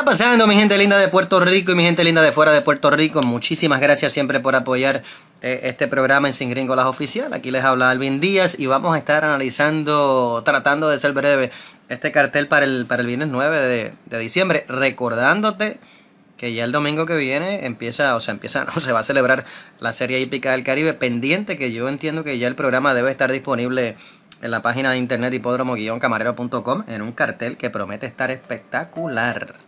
está pasando, mi gente linda de Puerto Rico y mi gente linda de fuera de Puerto Rico? Muchísimas gracias siempre por apoyar eh, este programa en Sin Gringolas Oficial. Aquí les habla Alvin Díaz y vamos a estar analizando, tratando de ser breve, este cartel para el, para el viernes 9 de, diciembre. Recordándote que ya el domingo que viene empieza, o sea, empieza, no, se va a celebrar la Serie Hípica del Caribe. Pendiente que yo entiendo que ya el programa debe estar disponible en la página de internet hipódromo-camarero.com en un cartel que promete estar espectacular.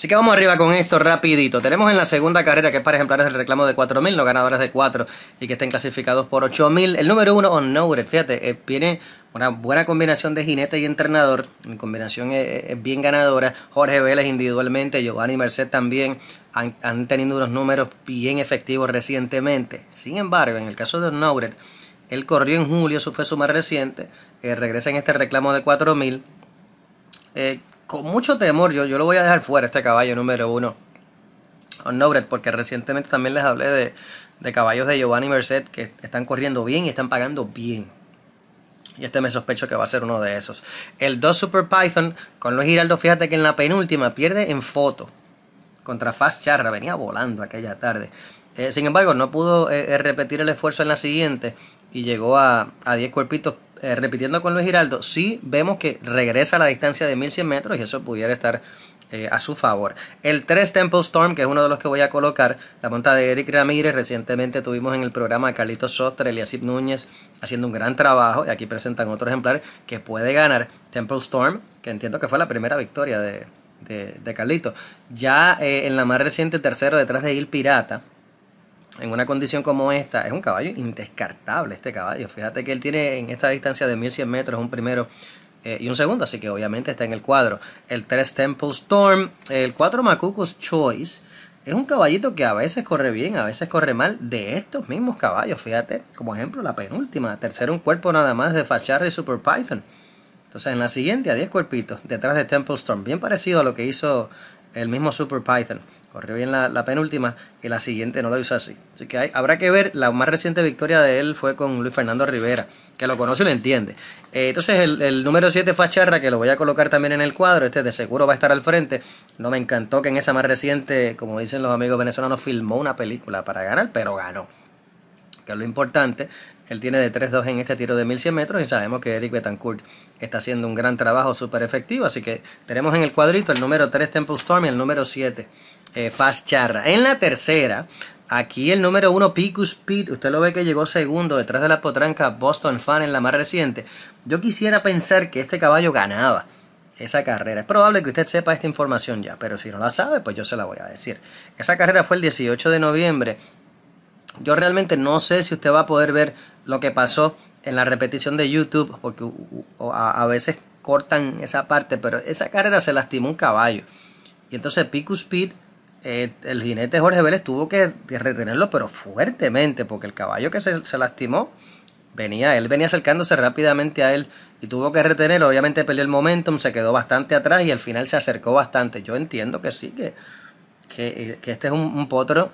Así que vamos arriba con esto rapidito. Tenemos en la segunda carrera, que es para ejemplares del reclamo de 4.000, los ganadores de 4 y que estén clasificados por 8.000. El número uno, Onnoured, fíjate, tiene eh, una buena combinación de jinete y entrenador. Mi combinación eh, eh, es, bien ganadora. Jorge Vélez individualmente, Giovanni Merced también han, tenido unos números bien efectivos recientemente. Sin embargo, en el caso de Onnoured, él corrió en julio, eso fue su más reciente. regresa en este reclamo de 4000. Eh, con mucho temor, yo, yo lo voy a dejar fuera, este caballo número uno. Honored, porque recientemente también les hablé de, caballos de Giovanni Merced que están corriendo bien y están pagando bien. Y este me sospecho que va a ser uno de esos. El 2 Super Python con los Giraldo, fíjate que en la penúltima pierde en foto contra Fast Charra, venía volando aquella tarde. Eh, sin embargo, no pudo eh, eh, repetir el esfuerzo en la siguiente y llegó a, a 10 cuerpitos eh, repitiendo con Luis Giraldo, sí vemos que regresa a la distancia de 1100 metros y eso pudiera estar eh, a su favor. El 3 Temple Storm, que es uno de los que voy a colocar, la monta de Eric Ramírez, recientemente tuvimos en el programa a Carlitos Sostre, Eliasip Núñez, haciendo un gran trabajo, y aquí presentan otro ejemplar que puede ganar Temple Storm, que entiendo que fue la primera victoria de, de, Carlitos. Ya eh, en la más reciente tercero detrás de Il Pirata, en una condición como esta, es un caballo indescartable este caballo. Fíjate que él tiene en esta distancia de 1100 metros un primero eh, y un segundo, así que obviamente está en el cuadro. El 3 Temple Storm, el 4 Macuco's Choice. Es un caballito que a veces corre bien, a veces corre mal, de estos mismos caballos, fíjate, como ejemplo la penúltima, tercero un cuerpo nada más de Facharre y Super Python. Entonces en la siguiente a 10 cuerpitos, detrás de Temple Storm, bien parecido a lo que hizo el mismo Super Python corrió bien la, penúltima y la siguiente no la hizo así. Así que habrá que ver, la más reciente victoria de él fue con Luis Fernando Rivera, que lo conoce y lo entiende. Eh, entonces el, número 7 fue Charra, que lo voy a colocar también en el cuadro, este de seguro va a estar al frente. No me encantó que en esa más reciente, como dicen los amigos venezolanos, filmó una película para ganar, pero ganó. Que es lo importante, él tiene de 3-2 en este tiro de 1100 metros y sabemos que Eric Betancourt está haciendo un gran trabajo súper efectivo. Así que tenemos en el cuadrito el número 3 Temple Storm y el número 7 eh, Fast Charra. En la tercera, aquí el número uno, Picus Speed usted lo ve que llegó segundo detrás de la potranca Boston Fan en la más reciente. Yo quisiera pensar que este caballo ganaba esa carrera. Es probable que usted sepa esta información ya, pero si no la sabe, pues yo se la voy a decir. Esa carrera fue el 18 de noviembre. Yo realmente no sé si usted va a poder ver lo que pasó en la repetición de YouTube, porque a veces cortan esa parte, pero esa carrera se lastimó un caballo. Y entonces Picus Speed eh, el jinete Jorge Vélez tuvo que retenerlo, pero fuertemente, porque el caballo que se, lastimó venía, él venía acercándose rápidamente a él y tuvo que retenerlo. Obviamente perdió el momentum, se quedó bastante atrás y al final se acercó bastante. Yo entiendo que sí, que, que, eh, este es un, potro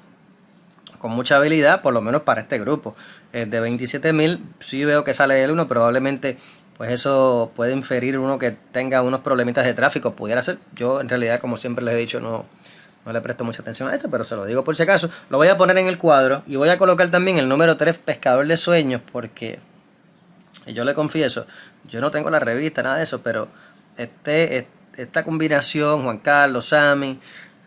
con mucha habilidad, por lo menos para este grupo. Eh, de 27.000 mil, sí veo que sale el uno, probablemente. Pues eso puede inferir uno que tenga unos problemitas de tráfico, pudiera ser. Yo en realidad, como siempre les he dicho, no, no le presto mucha atención a eso, pero se lo digo por si acaso. Lo voy a poner en el cuadro y voy a colocar también el número 3, Pescador de Sueños, porque yo le confieso, yo no tengo la revista, nada de eso, pero este, esta combinación, Juan Carlos, Sammy,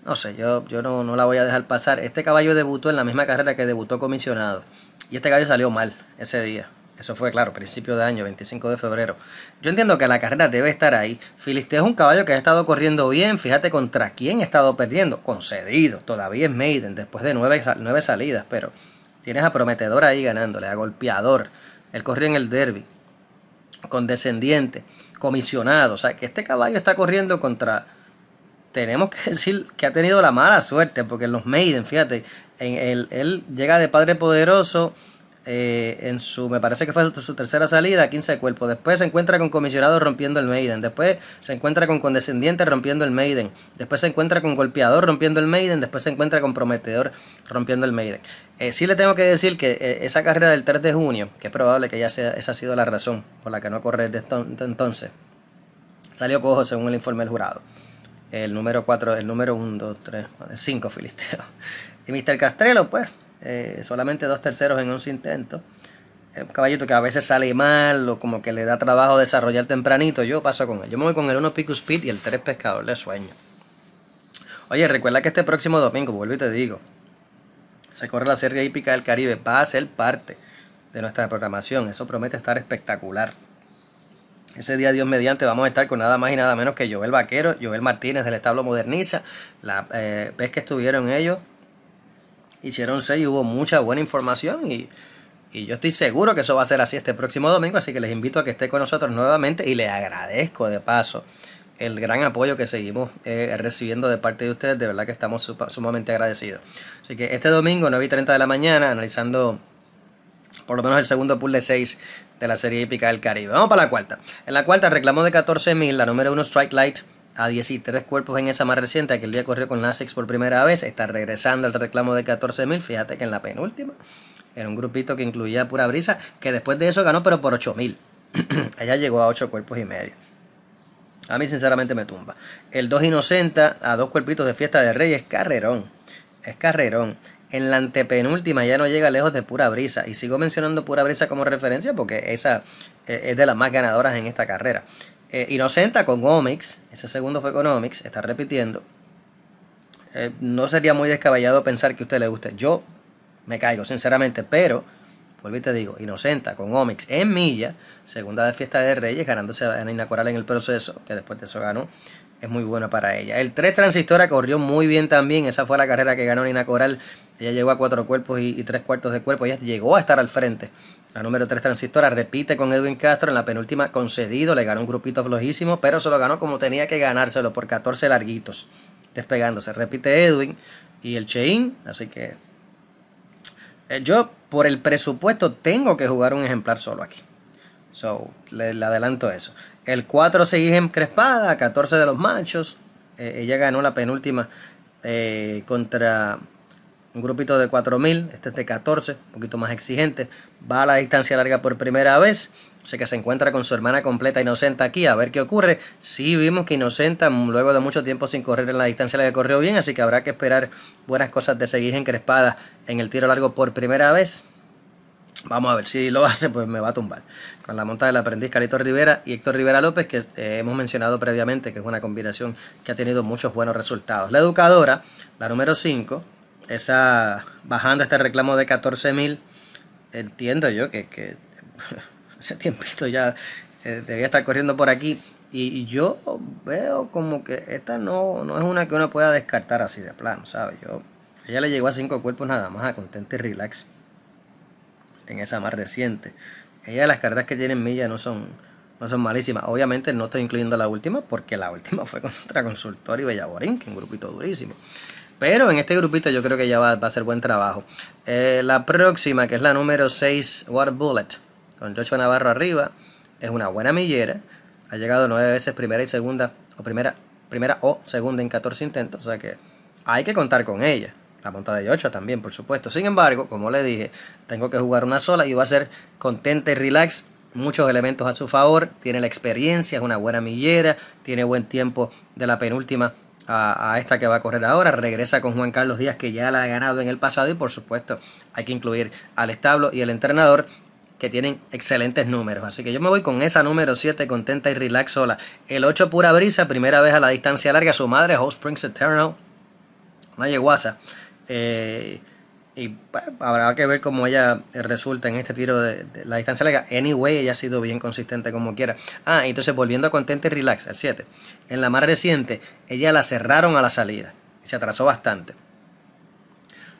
no sé, yo, yo no, no la voy a dejar pasar. Este caballo debutó en la misma carrera que debutó comisionado y este caballo salió mal ese día. Eso fue, claro, principio de año, 25 de febrero. Yo entiendo que la carrera debe estar ahí. filiste es un caballo que ha estado corriendo bien. Fíjate contra quién ha estado perdiendo. Concedido. Todavía es Maiden después de nueve, nueve salidas. Pero tienes a Prometedor ahí ganándole, a Golpeador. Él corrió en el derby. Condescendiente. Comisionado. O sea, que este caballo está corriendo contra... Tenemos que decir que ha tenido la mala suerte. Porque en los Maiden, fíjate, en el, él llega de Padre Poderoso eh, en su, me parece que fue su, tercera salida, 15 de cuerpo. Después se encuentra con comisionado rompiendo el Maiden. Después se encuentra con condescendiente rompiendo el Maiden. Después se encuentra con golpeador rompiendo el Maiden. Después se encuentra con prometedor rompiendo el Maiden. Si eh, sí le tengo que decir que eh, esa carrera del 3 de junio, que es probable que ya sea, esa ha sido la razón por la que no corre desde entonces, salió cojo según el informe del jurado. El número 4, el número 1, 2, 3, 5 filisteo Y Mr. Castrelo, pues, eh, solamente dos terceros en un intentos. Eh, un caballito que a veces sale mal o como que le da trabajo desarrollar tempranito, yo paso con él. Yo me voy con el 1 Picus speed y el 3 Pescador le Sueño. Oye, recuerda que este próximo domingo, vuelvo y te digo, se corre la Serie Hípica del Caribe. Va a ser parte de nuestra programación. Eso promete estar espectacular. Ese día, Dios mediante, vamos a estar con nada más y nada menos que Joel Vaquero, Joel Martínez del Establo Moderniza, la eh, vez que estuvieron ellos, hicieron seis, hubo mucha buena información y, yo estoy seguro que eso va a ser así este próximo domingo, así que les invito a que esté con nosotros nuevamente y les agradezco de paso el gran apoyo que seguimos eh, recibiendo de parte de ustedes, de verdad que estamos sumamente agradecidos. Así que este domingo, 9 y 30 de la mañana, analizando por lo menos el segundo pool de 6 de la serie épica del Caribe. Vamos para la cuarta. En la cuarta, reclamo de 14.000, la número 1 Strike Light a 13 cuerpos en esa más reciente, que el día corrió con Nasex por primera vez, está regresando el reclamo de 14.000, fíjate que en la penúltima era un grupito que incluía Pura Brisa, que después de eso ganó pero por 8.000, Ella llegó a 8 cuerpos y medio. A mí sinceramente me tumba. El 2 Inocenta a dos cuerpitos de Fiesta de Reyes, carrerón, es carrerón. En la antepenúltima ya no llega lejos de Pura Brisa. Y sigo mencionando Pura Brisa como referencia porque esa eh, es de las más ganadoras en esta carrera. Inocenta eh, con Omics, ese segundo fue con Omics, está repitiendo. Eh, no sería muy descabellado pensar que a usted le guste. Yo me caigo, sinceramente, pero, vuelvo y te digo, Inocenta con Omics en Milla, segunda de Fiesta de Reyes, ganándose a Nina Coral en el proceso, que después de eso ganó, es muy buena para ella. El 3 Transistora corrió muy bien también, esa fue la carrera que ganó Nina Coral, ella llegó a cuatro cuerpos y, y tres cuartos de cuerpo, ella llegó a estar al frente la número 3 transistora repite con Edwin Castro en la penúltima concedido, le ganó un grupito flojísimo, pero se lo ganó como tenía que ganárselo por 14 larguitos, despegándose. Repite Edwin y el Chein, así que eh, yo por el presupuesto tengo que jugar un ejemplar solo aquí. So, le, adelanto eso. El 4 6 en Crespada, 14 de los machos. Eh, ella ganó la penúltima eh, contra un grupito de 4000, este es de 14, un poquito más exigente, va a la distancia larga por primera vez, sé que se encuentra con su hermana completa Inocenta aquí, a ver qué ocurre. Sí vimos que Inocenta, luego de mucho tiempo sin correr en la distancia, la que corrió bien, así que habrá que esperar buenas cosas de seguir encrespada en el tiro largo por primera vez. Vamos a ver si lo hace, pues me va a tumbar. Con la monta del aprendiz Calito Rivera y Héctor Rivera López, que eh, hemos mencionado previamente, que es una combinación que ha tenido muchos buenos resultados. La educadora, la número 5, esa bajando este reclamo de 14.000, entiendo yo que, que hace tiempito ya eh, debía estar corriendo por aquí. Y yo veo como que esta no, no es una que uno pueda descartar así de plano, ¿sabes? Yo, ella le llegó a cinco cuerpos nada más a Contente y Relax en esa más reciente. Ella las carreras que tiene en milla no son, no son malísimas. Obviamente no estoy incluyendo la última porque la última fue contra Consultor y Bellaborín, que es un grupito durísimo. Pero en este grupito yo creo que ya va, a ser buen trabajo. Eh, la próxima, que es la número 6, Water Bullet, con Yocho Navarro arriba, es una buena millera. Ha llegado nueve veces primera y segunda, o primera, primera o segunda en 14 intentos. O sea que hay que contar con ella. La monta de Yocho también, por supuesto. Sin embargo, como le dije, tengo que jugar una sola y va a ser contenta y relax. Muchos elementos a su favor. Tiene la experiencia, es una buena millera, tiene buen tiempo de la penúltima a, esta que va a correr ahora. Regresa con Juan Carlos Díaz, que ya la ha ganado en el pasado. Y por supuesto, hay que incluir al establo y el entrenador que tienen excelentes números. Así que yo me voy con esa número 7, contenta y relax sola. El 8, pura brisa, primera vez a la distancia larga. Su madre, Hot Springs Eternal, una Eh, y pues, habrá que ver cómo ella eh, resulta en este tiro de, la distancia larga. Anyway, ella ha sido bien consistente como quiera. Ah, entonces volviendo a Contente y Relax, el 7. En la más reciente, ella la cerraron a la salida. se atrasó bastante.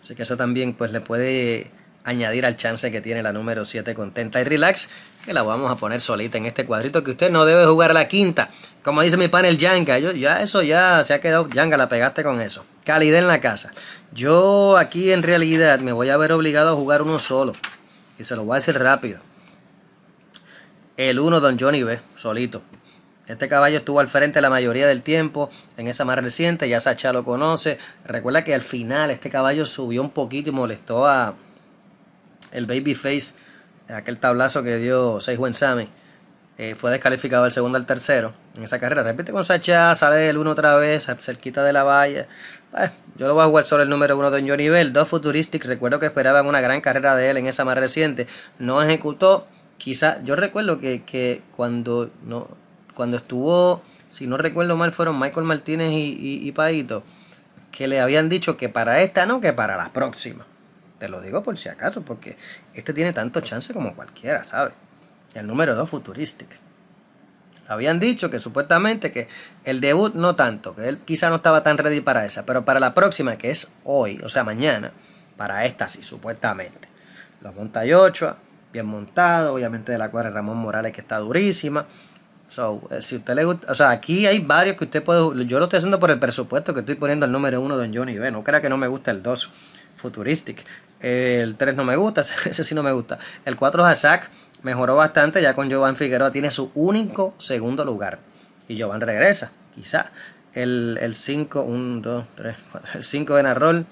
Así que eso también pues le puede añadir al chance que tiene la número 7 Contenta y Relax que la vamos a poner solita en este cuadrito que usted no debe jugar la quinta. Como dice mi panel Yanga, yo ya eso ya se ha quedado, Yanga la pegaste con eso. Calidez en la casa. Yo aquí en realidad me voy a ver obligado a jugar uno solo. Y se lo voy a decir rápido. El uno Don Johnny B, solito. Este caballo estuvo al frente la mayoría del tiempo en esa más reciente, ya Sacha lo conoce. Recuerda que al final este caballo subió un poquito y molestó a el Babyface aquel tablazo que dio Seis Buen Sammy, eh, fue descalificado del segundo al tercero en esa carrera. Repite con Sacha, sale el uno otra vez, cerquita de la valla. yo lo voy a jugar solo el número uno de Johnny Bell. Dos Futuristic, recuerdo que esperaban una gran carrera de él en esa más reciente. No ejecutó. Quizá, yo recuerdo que, que cuando, no, cuando estuvo, si no recuerdo mal, fueron Michael Martínez y, y, y Paito, que le habían dicho que para esta no, que para la próxima, te lo digo por si acaso, porque este tiene tanto chance como cualquiera, ¿sabes? El número 2, Futuristic. Habían dicho que supuestamente que el debut no tanto, que él quizá no estaba tan ready para esa, pero para la próxima, que es hoy, o sea, mañana, para esta sí, supuestamente. Los monta ocho, bien montado, obviamente de la cuadra Ramón Morales que está durísima. So, eh, si usted le gusta, o sea, aquí hay varios que usted puede, yo lo estoy haciendo por el presupuesto que estoy poniendo el número uno, Don Johnny B, no crea que no me gusta el 2, Futuristic. El 3 no me gusta, ese sí no me gusta. El 4 Hazak mejoró bastante, ya con Jovan Figueroa tiene su único segundo lugar. Y Jovan regresa, quizá. El 5, 1, 2, 3, 4, el 5 de Narrol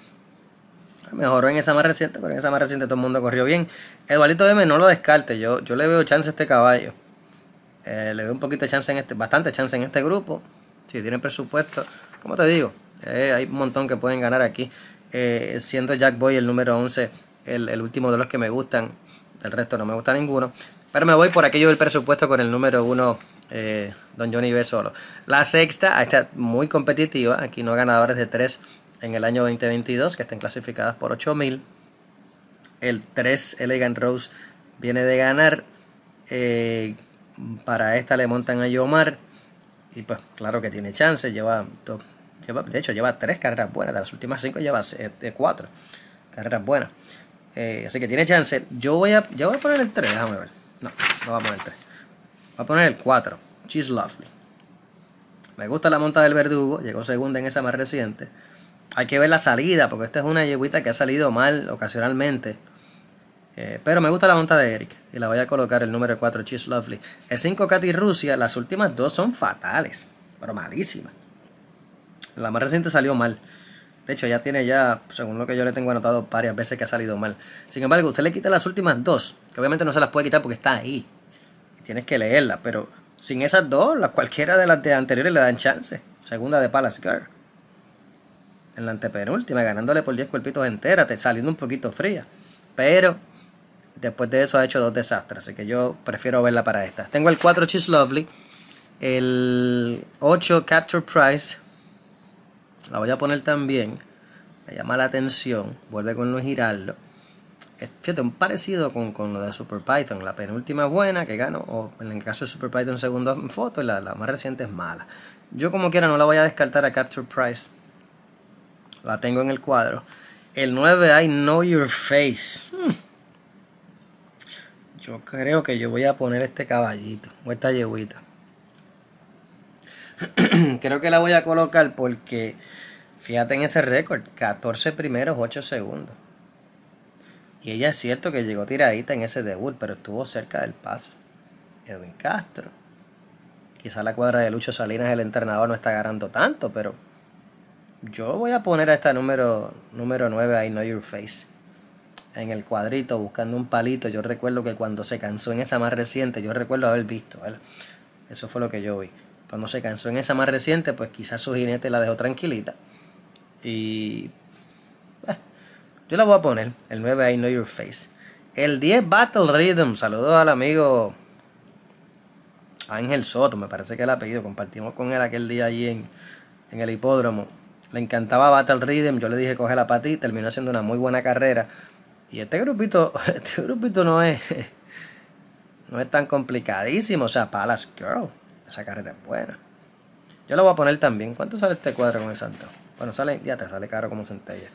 mejoró en esa más reciente, pero en esa más reciente todo el mundo corrió bien. el Eduardo m no lo descarte, yo, yo le veo chance a este caballo. Eh, le veo un poquito de chance en este, bastante chance en este grupo. Si tienen presupuesto, como te digo, eh, hay un montón que pueden ganar aquí. Eh, siendo Jack Boy el número 11, el, último de los que me gustan, del resto no me gusta ninguno, pero me voy por aquello del presupuesto con el número 1, eh, Don Johnny B. Solo. La sexta, está muy competitiva, aquí no ganadores de 3 en el año 2022, que estén clasificadas por 8000. El 3 Elegant Rose viene de ganar. Eh, para esta le montan a Yomar. Y pues claro que tiene chance. Lleva top de hecho, lleva tres carreras buenas. De las últimas cinco lleva 4 eh, eh, cuatro carreras buenas. Eh, así que tiene chance. Yo voy a, a poner el 3, déjame ver. No, no voy a poner el 3. Voy a poner el 4. Cheese lovely. Me gusta la monta del verdugo. Llegó segunda en esa más reciente. Hay que ver la salida, porque esta es una yeguita que ha salido mal ocasionalmente. pero me gusta la monta de Eric. Y la voy a colocar el número 4, Cheese Lovely. El 5, Katy Rusia. Las últimas dos son fatales. Pero malísimas. La más reciente salió mal. De hecho, ya tiene ya, según lo que yo le tengo anotado, varias veces que ha salido mal. Sin embargo, usted le quita las últimas dos, que obviamente no se las puede quitar porque está ahí. Y tienes que leerla, pero sin esas dos, la, cualquiera de las de anteriores le dan chance. Segunda de Palace Girl. En la antepenúltima, ganándole por 10 cuerpitos enteras, saliendo un poquito fría. Pero después de eso ha hecho dos desastres, así que yo prefiero verla para esta. Tengo el 4 Cheese Lovely, el 8 Capture Price la voy a poner también. Me llama la atención. Vuelve con los girarlo Fíjate, un parecido con, con lo de Super Python, La penúltima buena, que gano, O en el caso de Super Python, segunda foto. la, más reciente es mala. Yo como quiera no la voy a descartar a Capture Price. La tengo en el cuadro. El 9 I Know Your Face. Hmm. Yo creo que yo voy a poner este caballito. O esta yeguita. Creo que la voy a colocar porque fíjate en ese récord, 14 primeros, 8 segundos. Y ella es cierto que llegó tiradita en ese debut, pero estuvo cerca del paso. Edwin Castro. Quizá la cuadra de Lucho Salinas, el entrenador, no está ganando tanto, pero yo voy a poner a esta número, número 9, I Know Your Face, en el cuadrito, buscando un palito. Yo recuerdo que cuando se cansó en esa más reciente, yo recuerdo haber visto, Eso fue lo que yo vi. Cuando pues, se cansó en esa más reciente, pues quizás su jinete la dejó tranquilita. Y. Eh, yo la voy a poner. El 9 I Know Your Face. El 10 Battle Rhythm. Saludos al amigo Ángel Soto, me parece que el apellido. Compartimos con él aquel día allí en, en el hipódromo. Le encantaba Battle Rhythm. Yo le dije coge la ti... Terminó haciendo una muy buena carrera. Y este grupito, este grupito no es, no es tan complicadísimo. O sea, Palace Girl. Esa carrera es buena. Yo la voy a poner también. ¿Cuánto sale este cuadro con el santo? Bueno, sale, ya te sale caro como centella.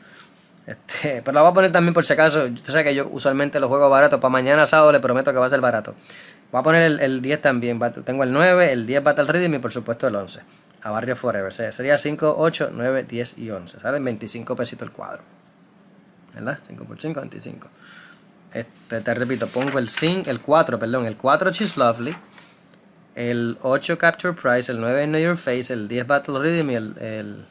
Este, pero la voy a poner también por si acaso. Usted sabe que yo usualmente lo juego barato. Para mañana sábado le prometo que va a ser barato. Voy a poner el, 10 también. Tengo el 9, el 10 Battle Rhythm y por supuesto el 11. A Barrio Forever. Sería 5, 8, 9, 10 y 11. Salen 25 pesitos el cuadro. ¿Verdad? 5 por 5, 25. Este, te repito, pongo el 5, el 4, perdón, el 4 Cheese Lovely el 8 Capture Price, el 9 New York Face, el 10 Battle Rhythm y el,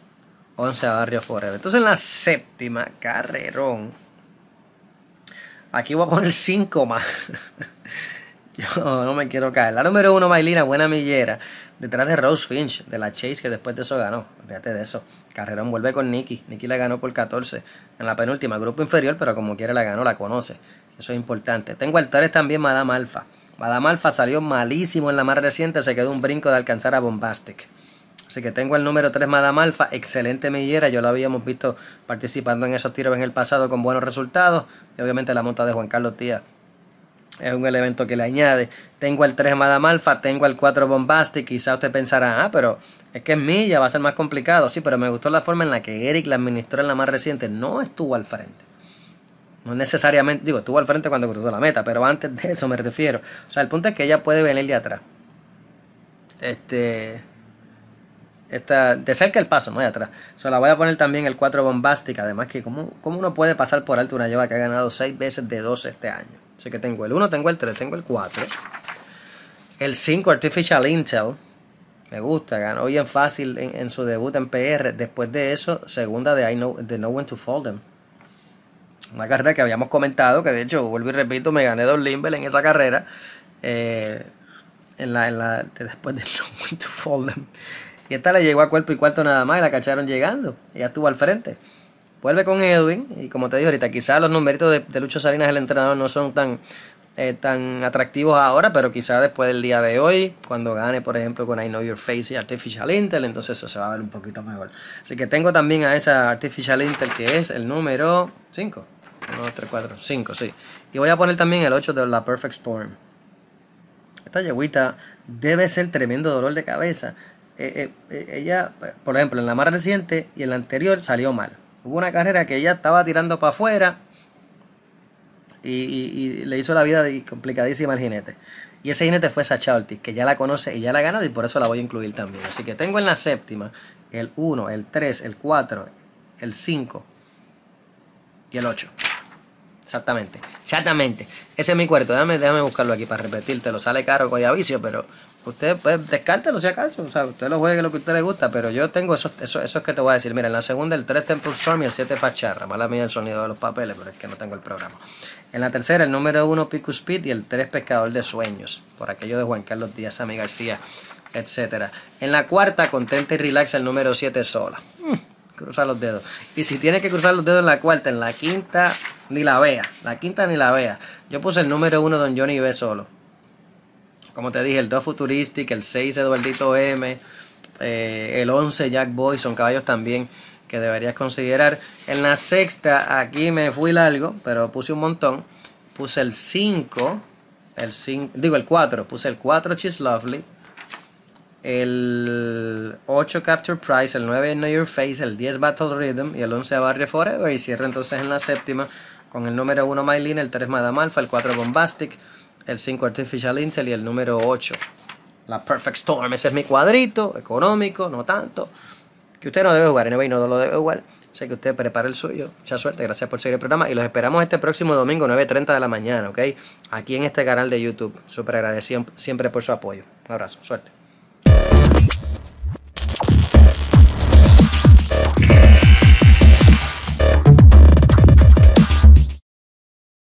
11 Barrio Forever. Entonces en la séptima, carrerón. Aquí voy a poner 5 más. Yo no me quiero caer. La número 1, Mailina, buena millera. Detrás de Rose Finch, de la Chase, que después de eso ganó. Fíjate de eso. Carrerón vuelve con Nicky. nikki la ganó por 14 en la penúltima. Grupo inferior, pero como quiere la ganó, la conoce. Eso es importante. Tengo altares también, Madame Alfa. Malfa salió malísimo en la más reciente, se quedó un brinco de alcanzar a Bombastic. Así que tengo el número 3 Madamalfa, excelente millera, yo lo habíamos visto participando en esos tiros en el pasado con buenos resultados. Y obviamente la monta de Juan Carlos tía es un elemento que le añade. Tengo el 3 Madamalfa, tengo el 4 Bombastic, quizá usted pensará, ah, pero es que es milla, va a ser más complicado. Sí, pero me gustó la forma en la que Eric la administró en la más reciente, no estuvo al frente. No necesariamente, digo, estuvo al frente cuando cruzó la meta, pero antes de eso me refiero. O sea, el punto es que ella puede venir de atrás. Este. Esta, de cerca el paso, no de atrás. o sea la voy a poner también el 4 bombástica Además, que ¿cómo, uno puede pasar por alto una lleva que ha ganado 6 veces de 12 este año. Así que tengo el 1, tengo el 3, tengo el 4. El 5 Artificial Intel. Me gusta, ganó bien fácil en, su debut en PR. Después de eso, segunda de, I know, de No When to Fold Them. Una carrera que habíamos comentado, que de hecho, vuelvo y repito, me gané dos limbel en esa carrera. Eh, en la, después de No to Fall them. Y esta le llegó a cuerpo y cuarto nada más y la cacharon llegando. Ella estuvo al frente. Vuelve con Edwin y como te digo, ahorita, quizás los numeritos de, Lucho Salinas, el entrenador, no son tan, eh, tan atractivos ahora, pero quizás después del día de hoy, cuando gane, por ejemplo, con I Know Your Face y Artificial Intel, entonces eso se va a ver un poquito mejor. Así que tengo también a esa Artificial Intel que es el número 5. 1, 2, 3, 4, 5, sí. Y voy a poner también el 8 de la Perfect Storm. Esta yeguita debe ser tremendo dolor de cabeza. Eh, eh, eh, ella, por ejemplo, en la más reciente y en la anterior salió mal. Hubo una carrera que ella estaba tirando para afuera y, le hizo la vida complicadísima al jinete. Y ese jinete fue Sacha que ya la conoce y ya la ha ganado y por eso la voy a incluir también. Así que tengo en la séptima el 1, el 3, el 4, el 5 y el 8. Exactamente, exactamente. Ese es mi cuarto. Déjame, buscarlo aquí para lo Sale caro vicio, pero usted pues descártelo si acaso. O sea, usted lo juegue lo que a usted le gusta, pero yo tengo ...eso esos, que te voy a decir. Mira, en la segunda el 3 Temple Storm y el 7 Facharra. Mala mía el sonido de los papeles, pero es que no tengo el programa. En la tercera el número 1 Pico Speed y el 3 Pescador de Sueños. Por aquello de Juan Carlos Díaz, Ami García, etc. En la cuarta, Contenta y Relaxa, el número 7 Sola. Mm, cruza los dedos. Y si tiene que cruzar los dedos en la cuarta, en la quinta ni la vea. La quinta ni la vea. Yo puse el número uno Don Johnny B solo. Como te dije, el 2 Futuristic, el 6 Eduardito M, eh, el 11 Jack Boy, son caballos también que deberías considerar. En la sexta, aquí me fui largo, pero puse un montón. Puse el 5, el digo el 4, puse el 4 Cheese Lovely, el 8 Capture Price, el 9 Know Your Face, el 10 Battle Rhythm y el 11 Barrio Forever. Y cierro entonces en la séptima con el número 1 MyLin, el 3 Madam Alpha, el 4 Bombastic, el 5 Artificial Intel y el número 8. La Perfect Storm, ese es mi cuadrito, económico, no tanto. Que usted no debe jugar, NBA no lo debe jugar. Sé que usted prepara el suyo. Mucha suerte, gracias por seguir el programa. Y los esperamos este próximo domingo, 9.30 de la mañana, ¿ok? Aquí en este canal de YouTube. Súper agradecido siempre por su apoyo. Un abrazo, suerte.